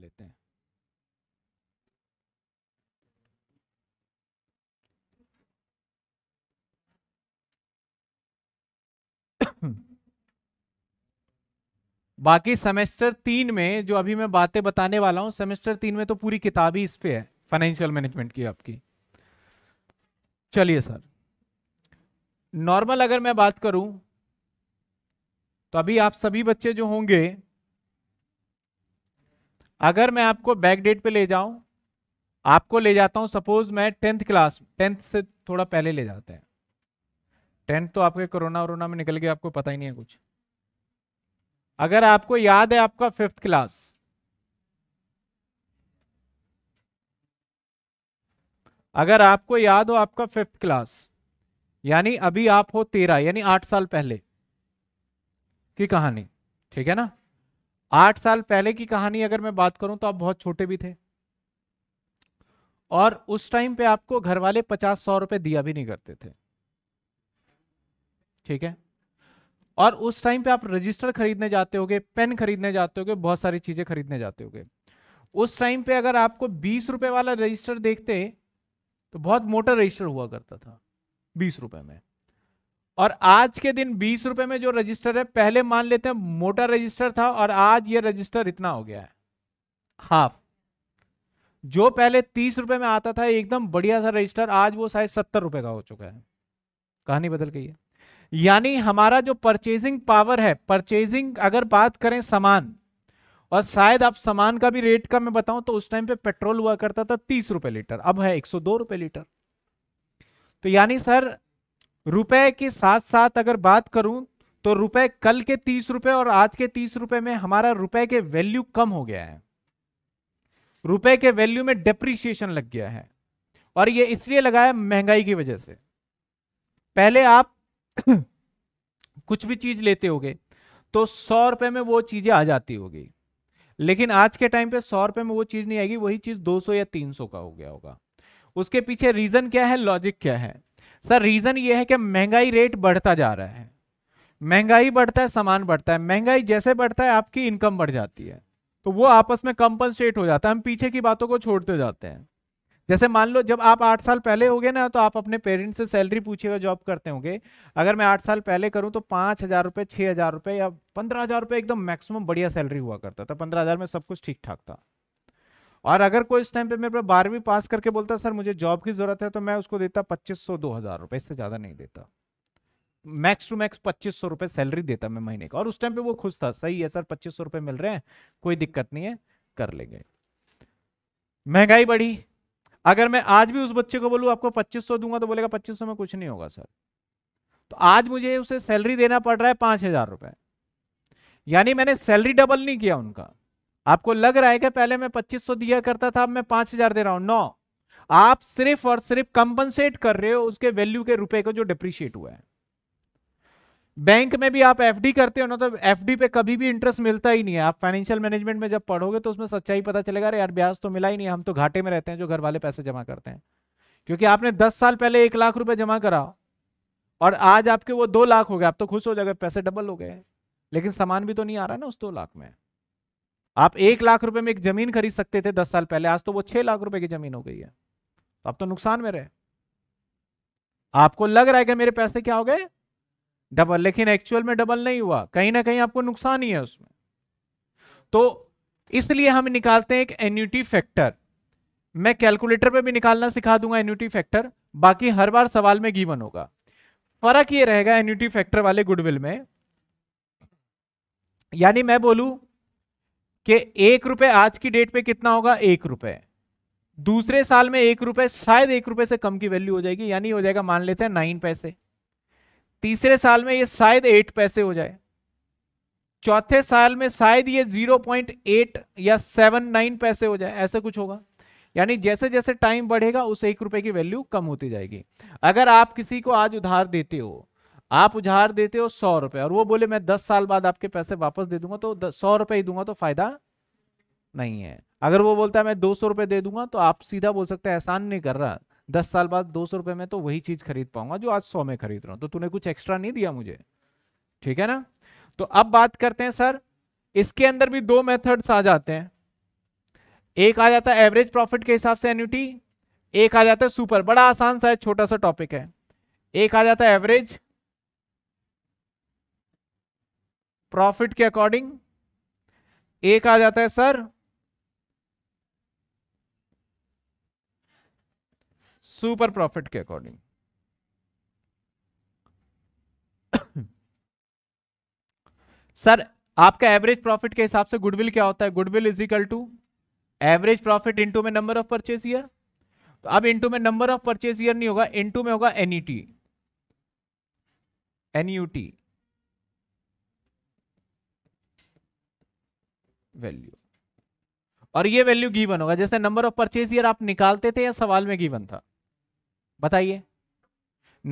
लेते हैं बाकी सेमेस्टर तीन में जो अभी मैं बातें बताने वाला हूं सेमेस्टर तीन में तो पूरी किताब ही इस पे है फाइनेंशियल मैनेजमेंट की आपकी चलिए सर नॉर्मल अगर मैं बात करूं तो अभी आप सभी बच्चे जो होंगे अगर मैं आपको बैक डेट पे ले जाऊं आपको ले जाता हूं सपोज मैं टेंथ क्लास टेंथ से थोड़ा पहले ले जाते हैं टेंथ तो आपके कोरोना वरोना में निकल गया आपको पता ही नहीं है कुछ अगर आपको याद है आपका फिफ्थ क्लास अगर आपको याद हो आपका फिफ्थ क्लास यानी अभी आप हो तेरह यानी आठ साल पहले की कहानी ठीक है ना आठ साल पहले की कहानी अगर मैं बात करूं तो आप बहुत छोटे भी थे और उस टाइम पे आपको घर वाले पचास सौ रुपए दिया भी नहीं करते थे ठीक है और उस टाइम पे आप रजिस्टर खरीदने जाते होगे पेन खरीदने जाते होगे बहुत सारी चीजें खरीदने जाते होगे उस टाइम पे अगर आपको बीस रुपए वाला रजिस्टर देखते तो बहुत मोटा रजिस्टर हुआ करता था बीस रुपए में और आज के दिन बीस रुपए में जो रजिस्टर है पहले मान लेते हैं मोटा रजिस्टर था और आज ये रजिस्टर इतना हो गया है हाफ जो पहले तीस रुपए में आता था एकदम बढ़िया सा रजिस्टर आज वो शायद सत्तर रुपए का हो चुका है कहानी बदल गई है यानी हमारा जो परचेजिंग पावर है परचेजिंग अगर बात करें सामान और शायद आप सामान का भी रेट का मैं बताऊं तो उस टाइम पे पेट्रोल हुआ करता था तीस रुपए लीटर अब है एक सौ दो रुपए लीटर तो यानी सर रुपए के साथ साथ अगर बात करूं तो रुपए कल के तीस रुपए और आज के तीस रुपए में हमारा रुपए के वैल्यू कम हो गया है रुपए के वैल्यू में डेप्रिसिएशन लग गया है और ये इसलिए लगाया महंगाई की वजह से पहले आप कुछ भी चीज लेते होगे तो सौ रुपए में वो चीजें आ जाती होगी लेकिन आज के टाइम पे सौ रुपए में वो चीज नहीं आएगी वही चीज सौ या सौ का हो गया होगा उसके पीछे रीजन क्या है लॉजिक क्या है सर रीज़न ये है कि महंगाई रेट बढ़ता जा रहा है महंगाई बढ़ता है सामान बढ़ता है महंगाई जैसे बढ़ता है आपकी इनकम बढ़ जाती है तो वो आपस में कंपनसेट हो जाता है हम पीछे की बातों को छोड़ते जाते हैं जैसे मान लो जब आप आठ साल पहले होगे ना तो आप अपने पेरेंट्स से सैलरी पूछेगा जॉब करते होंगे अगर मैं आठ साल पहले करूं तो पाँच हज़ार रुपये छः हज़ार रुपये या पंद्रह हज़ार रुपये एकदम मैक्सिमम बढ़िया सैलरी हुआ करता था पंद्रह हज़ार में सब कुछ ठीक ठाक था और अगर कोई इस टाइम पे मेरे बारहवीं पास करके बोलता सर मुझे जॉब की जरूरत है तो मैं उसको देता पच्चीस सौ दो हजार रुपए इससे ज्यादा नहीं देता मैक्स टू मैक्स पच्चीस सौ रुपए सैलरी देता मैं महीने का और उस टाइम पे वो खुश था सही है सर पच्चीस सौ रुपए मिल रहे हैं कोई दिक्कत नहीं है कर लेंगे महंगाई बढ़ी अगर मैं आज भी उस बच्चे को बोलूँ आपको पच्चीस सौ दूंगा तो बोलेगा पच्चीस सौ में कुछ नहीं होगा सर तो आज मुझे उसे सैलरी देना पड़ रहा है पांच हजार रुपए यानी मैंने सैलरी डबल नहीं किया उनका आपको लग रहा है कि पहले मैं 2500 दिया करता था अब मैं 5000 दे रहा हूं नो आप सिर्फ और सिर्फ कंपनसेट कर रहे हो उसके वैल्यू के रुपए को जो डिप्रिशिएट हुआ है बैंक में भी आप एफडी करते हो ना तो एफडी पे कभी भी इंटरेस्ट मिलता ही नहीं है आप फाइनेंशियल मैनेजमेंट में जब पढ़ोगे तो उसमें सच्चाई पता चलेगा अरे यार ब्याज तो मिला ही नहीं हम तो घाटे में रहते हैं जो घर वाले पैसे जमा करते हैं क्योंकि आपने दस साल पहले एक लाख रुपए जमा करा और आज आपके वो दो लाख हो गए आप तो खुश हो जाएगा पैसे डबल हो गए लेकिन सामान भी तो नहीं आ रहा ना उस दो लाख में आप एक लाख रुपए में एक जमीन खरीद सकते थे दस साल पहले आज तो वो छह लाख रुपए की जमीन हो गई है तो आप तो नुकसान में रहे आपको लग रहा है कि मेरे पैसे क्या हो गए डबल लेकिन एक्चुअल में डबल नहीं हुआ कहीं ना कहीं आपको नुकसान ही है उसमें तो इसलिए हम निकालते हैं एक एन्यूटी फैक्टर मैं कैलकुलेटर पे भी निकालना सिखा दूंगा एन्यूटी फैक्टर बाकी हर बार सवाल में गीवन होगा फर्क ये रहेगा एन्यूटी फैक्टर वाले गुडविल में यानी मैं बोलू कि एक रुपए आज की डेट पे कितना होगा एक रुपए दूसरे साल में एक रुपए शायद एक रुपए से कम की वैल्यू हो जाएगी यानी हो जाएगा मान लेते हैं नाइन पैसे तीसरे साल में ये शायद एट पैसे हो जाए चौथे साल में शायद ये जीरो पॉइंट एट या सेवन नाइन पैसे हो जाए ऐसा कुछ होगा यानी जैसे जैसे टाइम बढ़ेगा उस एक रुपए की वैल्यू कम होती जाएगी अगर आप किसी को आज उधार देते हो आप उधार देते हो सौ रुपए और वो बोले मैं दस साल बाद आपके पैसे वापस दे दूंगा तो सौ रुपए ही दूंगा तो फायदा नहीं है अगर वो बोलता है मैं दो सौ रुपए दे दूंगा तो आप सीधा बोल सकते हैं एहसान नहीं कर रहा दस साल बाद दो सौ रुपए में तो वही चीज खरीद पाऊंगा जो आज सौ में खरीद रहा हूं तो तूने कुछ एक्स्ट्रा नहीं दिया मुझे ठीक है ना तो अब बात करते हैं सर इसके अंदर भी दो मेथड्स आ जाते हैं एक आ जाता है एवरेज प्रॉफिट के हिसाब से एन्यूटी एक आ जाता है सुपर बड़ा आसान सा है छोटा सा टॉपिक है एक आ जाता है एवरेज प्रॉफिट के अकॉर्डिंग एक आ जाता है सर सुपर प्रॉफिट के अकॉर्डिंग सर आपका एवरेज प्रॉफिट के हिसाब से गुडविल क्या होता है goodwill is equal to average profit into में नंबर ऑफ परचेज ईयर तो अब इंटू में नंबर ऑफ परचेज ईयर नहीं होगा इंटू में होगा एनईटी एनयूटी e वैल्यू और ये वैल्यू गिवन होगा जैसे नंबर ऑफ परचेज ईयर आप निकालते थे या सवाल में गिवन था बताइए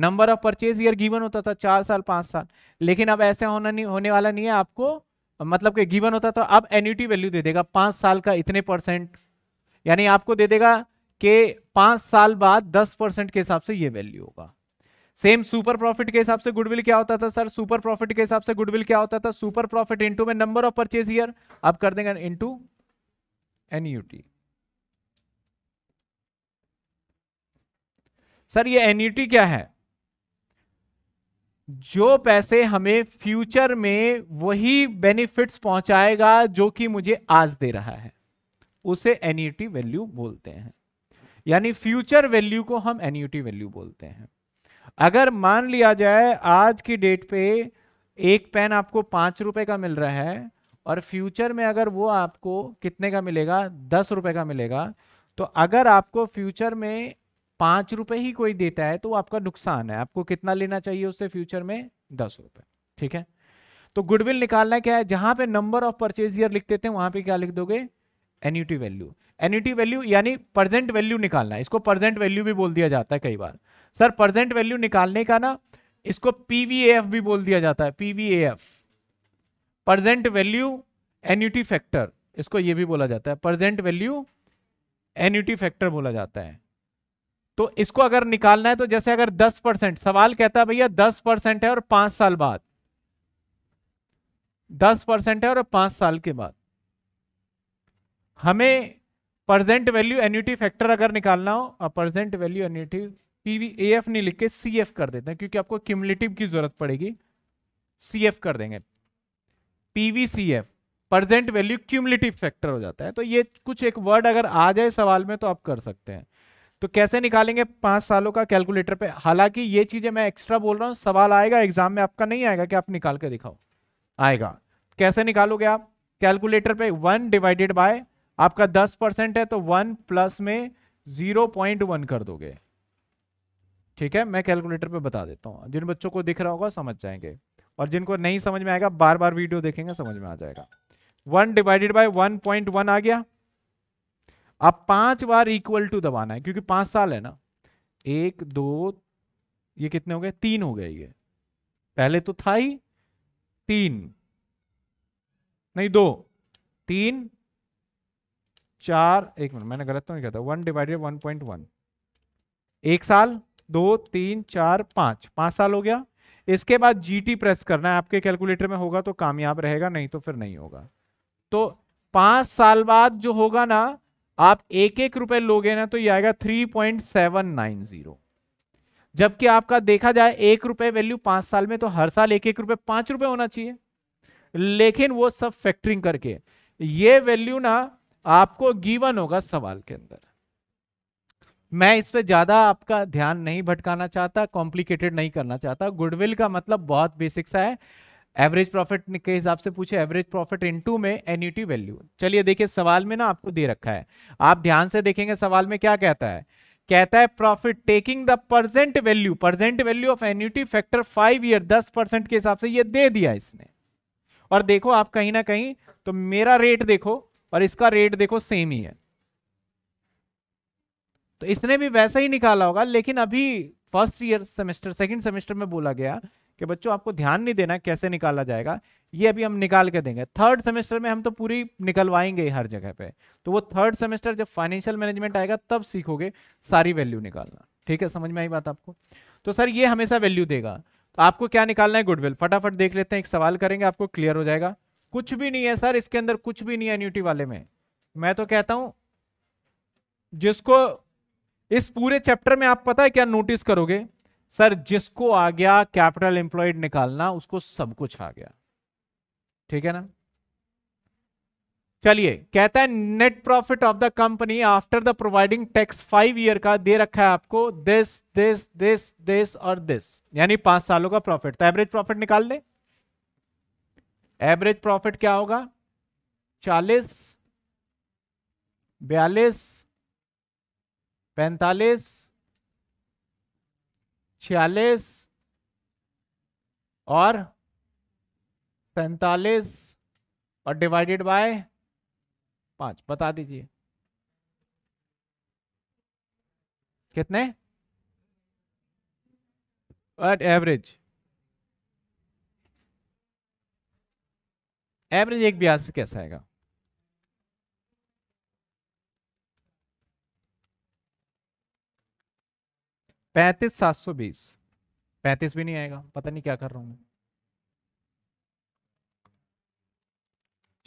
number of purchase year given होता था चार साल पांच साल लेकिन अब ऐसे होना नहीं होने वाला नहीं है आपको मतलब कि गिवन होता था तो अब एन्यूटी वैल्यू दे देगा पांच साल का इतने परसेंट यानी आपको दे देगा कि पांच साल बाद दस परसेंट के हिसाब से ये वैल्यू होगा सेम सुपर प्रॉफिट के हिसाब से गुडविल क्या होता था सर सुपर प्रॉफिट के हिसाब से गुडविल क्या होता था सुपर प्रॉफिट इंटू में नंबर ऑफ परचेज ईयर आप कर देंगे इंटू एनयूटी सर ये एनयूटी क्या है जो पैसे हमें फ्यूचर में वही बेनिफिट्स पहुंचाएगा जो कि मुझे आज दे रहा है उसे टी वैल्यू बोलते हैं यानी फ्यूचर वैल्यू को हम टी वैल्यू बोलते हैं अगर मान लिया जाए आज की डेट पे एक पेन आपको पांच रुपए का मिल रहा है और फ्यूचर में अगर वो आपको कितने का मिलेगा दस रुपए का मिलेगा तो अगर आपको फ्यूचर में पांच रुपए ही कोई देता है तो आपका नुकसान है आपको कितना लेना चाहिए उससे फ्यूचर में दस रुपए ठीक है तो गुडविल निकालना क्या है जहां पे नंबर ऑफ परचेज ईयर लिख देते हैं वहां पे क्या लिख दोगे एन्यूटी वैल्यू एन्यूटी वैल्यू यानी प्रजेंट वैल्यू निकालना है इसको प्रजेंट वैल्यू भी बोल दिया जाता है कई बार सर प्रेजेंट वैल्यू निकालने का ना इसको पीवीएफ भी बोल दिया जाता है PVF present value annuity factor इसको ये भी बोला जाता है प्रेजेंट वैल्यू एन्यूटी फैक्टर बोला जाता है तो इसको अगर निकालना है तो जैसे अगर 10 परसेंट सवाल कहता है भैया 10 परसेंट है और पांच साल बाद 10 परसेंट है और पांच साल के बाद हमें प्रेजेंट वैल्यू एन्यूटी फैक्टर अगर निकालना हो present value annuity PV A F नहीं लिख के सी एफ कर देते हैं क्योंकि आपको क्यूमलेटिव की जरूरत पड़ेगी सी एफ कर देंगे PV C F present value cumulative factor हो जाता है तो ये कुछ एक वर्ड अगर आ जाए सवाल में तो आप कर सकते हैं तो कैसे निकालेंगे पांच सालों का कैलकुलेटर पे हालांकि ये चीजें मैं एक्स्ट्रा बोल रहा हूँ सवाल आएगा एग्जाम में आपका नहीं आएगा कि आप निकाल के दिखाओ आएगा कैसे निकालोगे आप कैलकुलेटर पे वन डिवाइडेड बाय आपका दस परसेंट है तो वन प्लस में जीरो पॉइंट वन कर दोगे ठीक है मैं कैलकुलेटर पे बता देता हूँ जिन बच्चों को दिख रहा होगा समझ जाएंगे और जिनको नहीं समझ में आएगा बार बार वीडियो देखेंगे समझ में आ जाएगा one divided by one point one आ गया अब पांच बार इक्वल टू दबाना है क्योंकि पांच साल है ना एक दो ये कितने हो गए तीन हो गए ये पहले तो था ही तीन नहीं दो तीन चार एक मिनट मैंने गलत तो नहीं कहा था one divided one point one एक साल दो तीन चार पांच पांच साल हो गया इसके बाद जीटी प्रेस करना है आपके कैलकुलेटर में होगा तो कामयाब रहेगा नहीं तो फिर नहीं होगा तो पांच साल बाद जो होगा ना आप एक एक रुपए लोगे ना तो ये आएगा three point seven nine zero जबकि आपका देखा जाए एक रुपए वैल्यू पांच साल में तो हर साल एक एक रुपए पांच रुपए होना चाहिए लेकिन वो सब फैक्टरिंग करके ये वैल्यू ना आपको गिवन होगा सवाल के अंदर मैं इस पे ज़्यादा आपका ध्यान नहीं भटकाना चाहता कॉम्प्लिकेटेड नहीं करना चाहता गुडविल का मतलब बहुत बेसिक सा है एवरेज प्रॉफिट के हिसाब से पूछे एवरेज प्रॉफिट इनटू में एन्यूटी वैल्यू चलिए देखिए सवाल में ना आपको दे रखा है आप ध्यान से देखेंगे सवाल में क्या कहता है कहता है profit taking the percent value percent value of annuity factor five year दस परसेंट के हिसाब से ये दे दिया इसने और देखो आप कहीं ना कहीं तो मेरा रेट देखो और इसका रेट देखो सेम ही है तो इसने भी वैसा ही निकाला होगा लेकिन अभी first year semester second semester में बोला गया कि बच्चों आपको ध्यान नहीं देना कैसे निकाला जाएगा ये अभी हम निकाल के देंगे थर्ड सेमेस्टर में हम तो पूरी निकलवाएंगे हर जगह पे तो वो थर्ड सेमेस्टर जब फाइनेंशियल मैनेजमेंट आएगा तब सीखोगे सारी वैल्यू निकालना ठीक है समझ में आई बात आपको तो सर ये हमेशा वैल्यू देगा तो आपको क्या निकालना है गुडविल फटाफट देख लेते हैं एक सवाल करेंगे आपको क्लियर हो जाएगा कुछ भी नहीं है सर इसके अंदर कुछ भी नहीं है एन्यूटी वाले में मैं तो कहता हूं जिसको इस पूरे चैप्टर में आप पता है क्या नोटिस करोगे सर जिसको आ गया कैपिटल एम्प्लॉयड निकालना उसको सब कुछ आ गया ठीक है ना चलिए कहता है net profit of the company after the providing tax five year का दे रखा है आपको दिस दिस दिस दिस और दिस यानी पांच सालों का प्रॉफिट तो एवरेज प्रॉफिट निकाल ले एवरेज प्रॉफिट क्या होगा चालीस बयालीस पैंतालीस छियालीस और सैतालीस और डिवाइडेड बाय पांच बता दीजिए कितने एट एवरेज एवरेज एक ब्याज से कैसा आएगा पैंतीस सात सौ बीस पैंतीस भी नहीं आएगा पता नहीं क्या कर रहा हूं मैं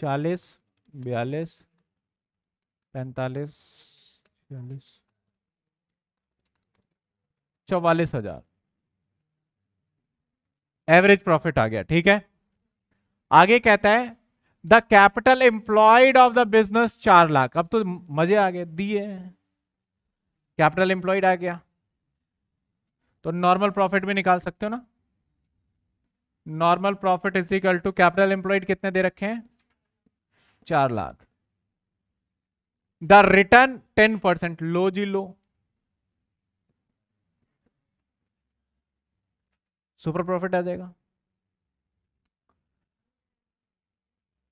चालीस बयालीस पैंतालीस छियालीस चौवालीस हजार एवरेज प्रॉफिट आ गया ठीक है आगे कहता है the capital employed of the business चार लाख अब तो मजे आ गए दिए कैपिटल एम्प्लॉयड आ गया तो नॉर्मल प्रॉफिट भी निकाल सकते हो ना normal profit is equal to capital employed कितने दे रखे हैं चार lakh the return ten percent लो जी लो सुपर प्रॉफिट आ जाएगा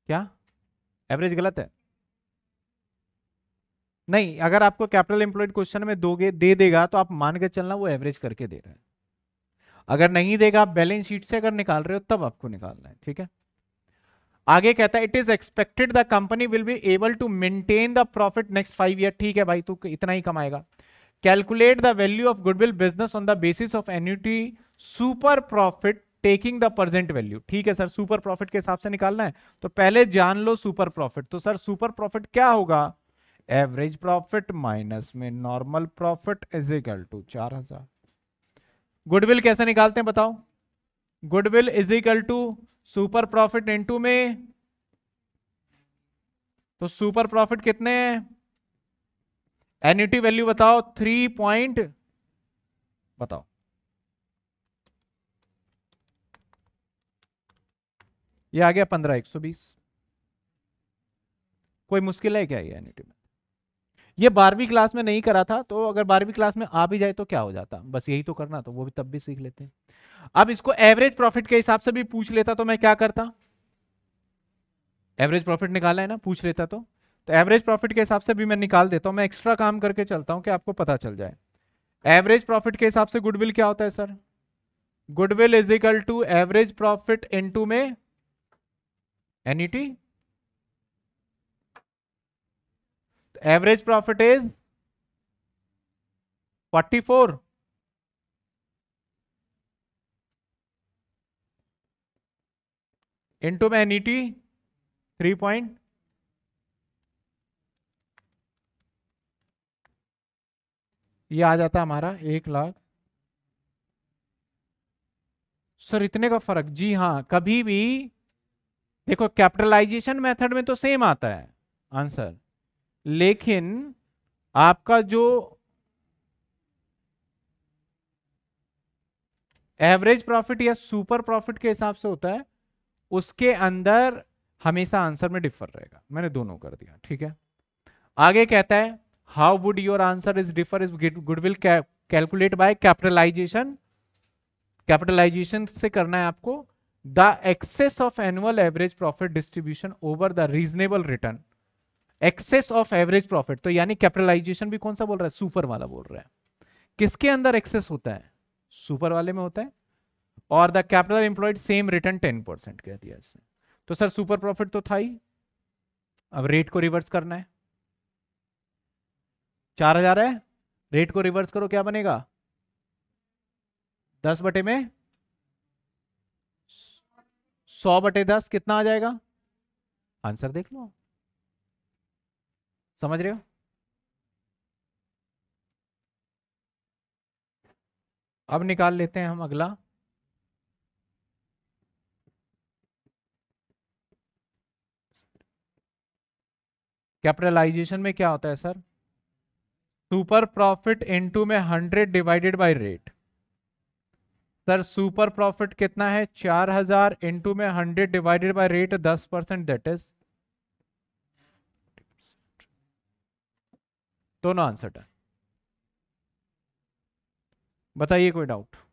क्या एवरेज गलत है नहीं अगर आपको कैपिटल एम्प्लॉयड क्वेश्चन में दोगे दे देगा तो आप मान के चलना वो एवरेज करके दे रहा है अगर नहीं देगा आप बैलेंस शीट से अगर निकाल रहे हो तब आपको निकालना है ठीक है आगे कहता है it is expected the company will be able to maintain the profit next five year ठीक है भाई तू इतना ही कमाएगा calculate the value of goodwill business on the basis of annuity super profit taking the present value ठीक है sir super profit के हिसाब से निकालना है तो पहले जान लो सुपर प्रॉफिट तो सर सुपर प्रॉफिट क्या होगा एवरेज प्रॉफिट माइनस में normal profit is equal to चार हजार गुडविल कैसे निकालते हैं बताओ goodwill is equal to super profit into में तो सुपर प्रॉफिट कितने हैं एन्यूटी वैल्यू बताओ थ्री पॉइंट बताओ ये आ गया पंद्रह एक सौ बीस कोई मुश्किल है क्या ये एन्यूटी में ये बारहवीं क्लास में नहीं करा था तो अगर बारहवीं क्लास में आ भी जाए तो क्या हो जाता बस यही तो करना तो वो भी तब भी सीख लेते हैं अब इसको एवरेज प्रॉफिट के हिसाब से भी पूछ लेता तो मैं क्या करता एवरेज प्रॉफिट निकाला है ना पूछ लेता तो तो एवरेज प्रॉफिट के हिसाब से भी मैं निकाल देता हूं मैं एक्स्ट्रा काम करके चलता हूं कि आपको पता चल जाए एवरेज प्रॉफिट के हिसाब से गुडविल क्या होता है sir goodwill is equal to average profit into में NET average profit is 44 into मैं NET थ्री पॉइंट ये आ जाता हमारा एक लाख सर इतने का फर्क जी हाँ कभी भी देखो कैपिटलाइजेशन मेथड में तो सेम आता है आंसर लेकिन आपका जो एवरेज प्रॉफिट या सुपर प्रॉफिट के हिसाब से होता है उसके अंदर हमेशा आंसर में डिफर रहेगा मैंने दोनों कर दिया ठीक है आगे कहता है how would your answer is differ is goodwill calculate by capitalization capitalization से करना है आपको the excess of annual average profit distribution over the reasonable return excess of average profit तो यानी कैपिटलाइजेशन भी कौन सा बोल रहा है सुपर वाला बोल रहा है किसके अंदर एक्सेस होता है सुपर वाले में होता है और the capital employed same return ten percent कह दिया इसने तो सर सुपर प्रॉफिट तो था ही अब रेट को रिवर्स करना है चार हजार है रेट को रिवर्स करो क्या बनेगा दस बटे में सौ बटे दस कितना आ जाएगा आंसर देख लो समझ रहे हो अब निकाल लेते हैं हम अगला कैपिटलाइजेशन में क्या होता है सर सुपर प्रॉफिट इनटू में hundred divided by rate sir super profit कितना है चार हजार इंटू में हंड्रेड डिवाइडेड बाय रेट दस परसेंट दैट इज दोनों आंसर डन बताइए कोई डाउट